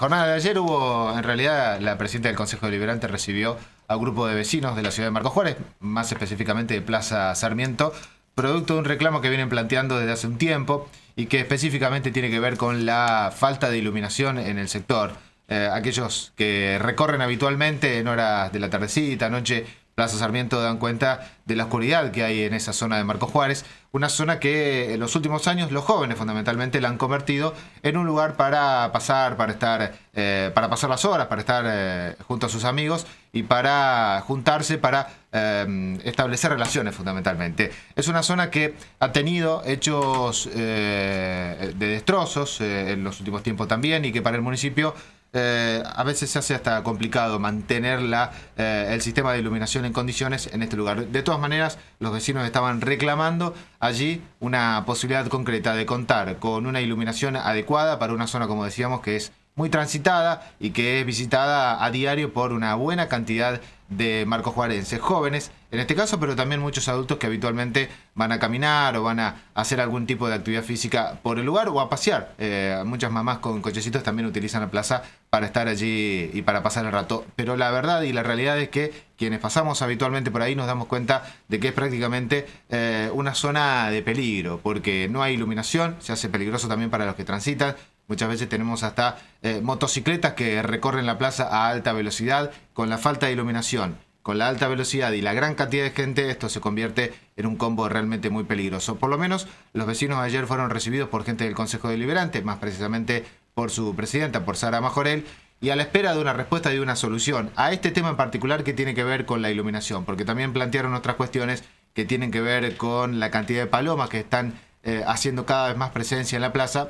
jornada de ayer hubo, en realidad, la presidenta del Consejo Deliberante recibió a un grupo de vecinos de la ciudad de Marcos Juárez, más específicamente de Plaza Sarmiento, producto de un reclamo que vienen planteando desde hace un tiempo y que específicamente tiene que ver con la falta de iluminación en el sector. Eh, aquellos que recorren habitualmente en horas de la tardecita, noche, Plaza Sarmiento dan cuenta de la oscuridad que hay en esa zona de Marco Juárez, una zona que en los últimos años los jóvenes fundamentalmente la han convertido en un lugar para pasar, para estar, eh, para pasar las horas, para estar eh, junto a sus amigos y para juntarse, para eh, establecer relaciones fundamentalmente. Es una zona que ha tenido hechos de destrozos en los últimos tiempos también y que para el municipio eh, a veces se hace hasta complicado mantener la, eh, el sistema de iluminación en condiciones en este lugar. De todas maneras, los vecinos estaban reclamando allí una posibilidad concreta de contar con una iluminación adecuada para una zona, como decíamos, que es muy transitada y que es visitada a diario por una buena cantidad de Marcos Juarenses, jóvenes en este caso, pero también muchos adultos que habitualmente van a caminar o van a hacer algún tipo de actividad física por el lugar o a pasear. Eh, muchas mamás con cochecitos también utilizan la plaza para estar allí y para pasar el rato. Pero la verdad y la realidad es que quienes pasamos habitualmente por ahí nos damos cuenta de que es prácticamente eh, una zona de peligro, porque no hay iluminación, se hace peligroso también para los que transitan, Muchas veces tenemos hasta eh, motocicletas que recorren la plaza a alta velocidad con la falta de iluminación. Con la alta velocidad y la gran cantidad de gente, esto se convierte en un combo realmente muy peligroso. Por lo menos, los vecinos ayer fueron recibidos por gente del Consejo Deliberante, más precisamente por su presidenta, por Sara Majorel, y a la espera de una respuesta y de una solución a este tema en particular que tiene que ver con la iluminación, porque también plantearon otras cuestiones que tienen que ver con la cantidad de palomas que están eh, haciendo cada vez más presencia en la plaza,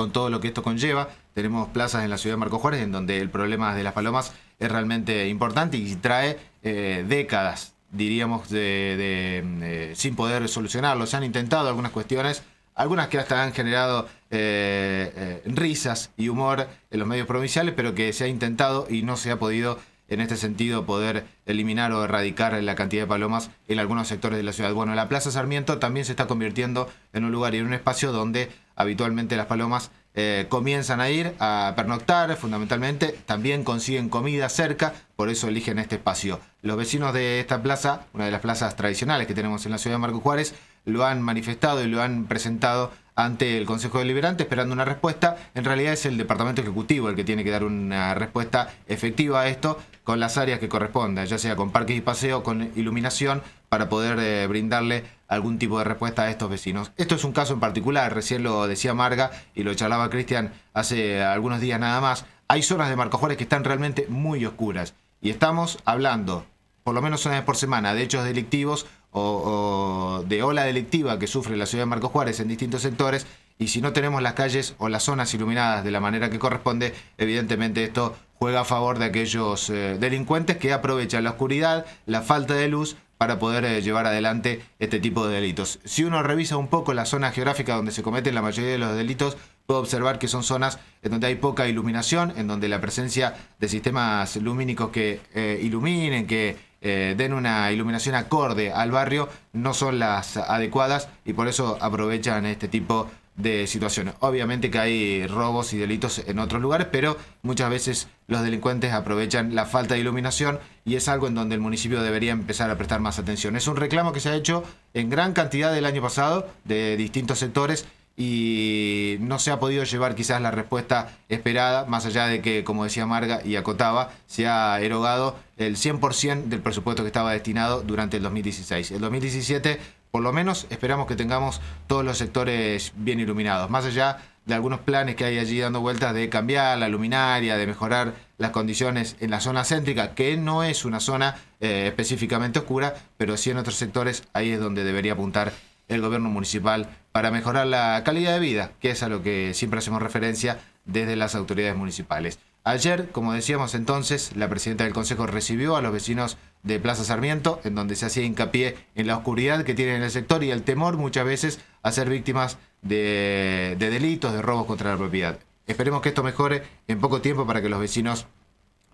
con todo lo que esto conlleva. Tenemos plazas en la ciudad de Marco Juárez en donde el problema de las palomas es realmente importante y trae eh, décadas, diríamos, de, eh, sin poder solucionarlo. Se han intentado algunas cuestiones, algunas que hasta han generado eh, risas y humor en los medios provinciales, pero que se ha intentado y no se ha podido en este sentido poder eliminar o erradicar la cantidad de palomas en algunos sectores de la ciudad. Bueno, la Plaza Sarmiento también se está convirtiendo en un lugar y en un espacio donde habitualmente las palomas eh, comienzan a ir a pernoctar fundamentalmente, también consiguen comida cerca, por eso eligen este espacio. Los vecinos de esta plaza, una de las plazas tradicionales que tenemos en la ciudad de Marco Juárez, lo han manifestado y lo han presentado ante el Consejo Deliberante esperando una respuesta. En realidad es el Departamento Ejecutivo el que tiene que dar una respuesta efectiva a esto con las áreas que corresponda, ya sea con parques y paseos, con iluminación, para poder eh, brindarle algún tipo de respuesta a estos vecinos. Esto es un caso en particular, recién lo decía Marga y lo charlaba Cristian hace algunos días nada más. Hay zonas de Marco Juárez que están realmente muy oscuras y estamos hablando, por lo menos una vez por semana, de hechos delictivos o, de ola delictiva que sufre la ciudad de Marcos Juárez en distintos sectores, y si no tenemos las calles o las zonas iluminadas de la manera que corresponde, evidentemente esto juega a favor de aquellos eh, delincuentes que aprovechan la oscuridad, la falta de luz para poder eh, llevar adelante este tipo de delitos. Si uno revisa un poco la zona geográfica donde se cometen la mayoría de los delitos, puede observar que son zonas en donde hay poca iluminación, en donde la presencia de sistemas lumínicos que eh, iluminen, que eh, den una iluminación acorde al barrio no son las adecuadas y por eso aprovechan este tipo de situaciones. Obviamente que hay robos y delitos en otros lugares, pero muchas veces los delincuentes aprovechan la falta de iluminación y es algo en donde el municipio debería empezar a prestar más atención. Es un reclamo que se ha hecho en gran cantidad el año pasado de distintos sectores y no se ha podido llevar quizás la respuesta esperada, más allá de que, como decía Marga y acotaba, se ha erogado el 100% del presupuesto que estaba destinado durante el 2016. El 2017, por lo menos, esperamos que tengamos todos los sectores bien iluminados, más allá de algunos planes que hay allí dando vueltas de cambiar la luminaria, de mejorar las condiciones en la zona céntrica, que no es una zona eh, específicamente oscura, pero sí en otros sectores, ahí es donde debería apuntar el gobierno municipal para mejorar la calidad de vida, que es a lo que siempre hacemos referencia desde las autoridades municipales. Ayer, como decíamos entonces, la presidenta del Consejo recibió a los vecinos de Plaza Sarmiento, en donde se hacía hincapié en la oscuridad que tienen en el sector y el temor muchas veces a ser víctimas de, de delitos, de robos contra la propiedad. Esperemos que esto mejore en poco tiempo para que los vecinos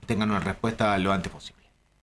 tengan una respuesta lo antes posible.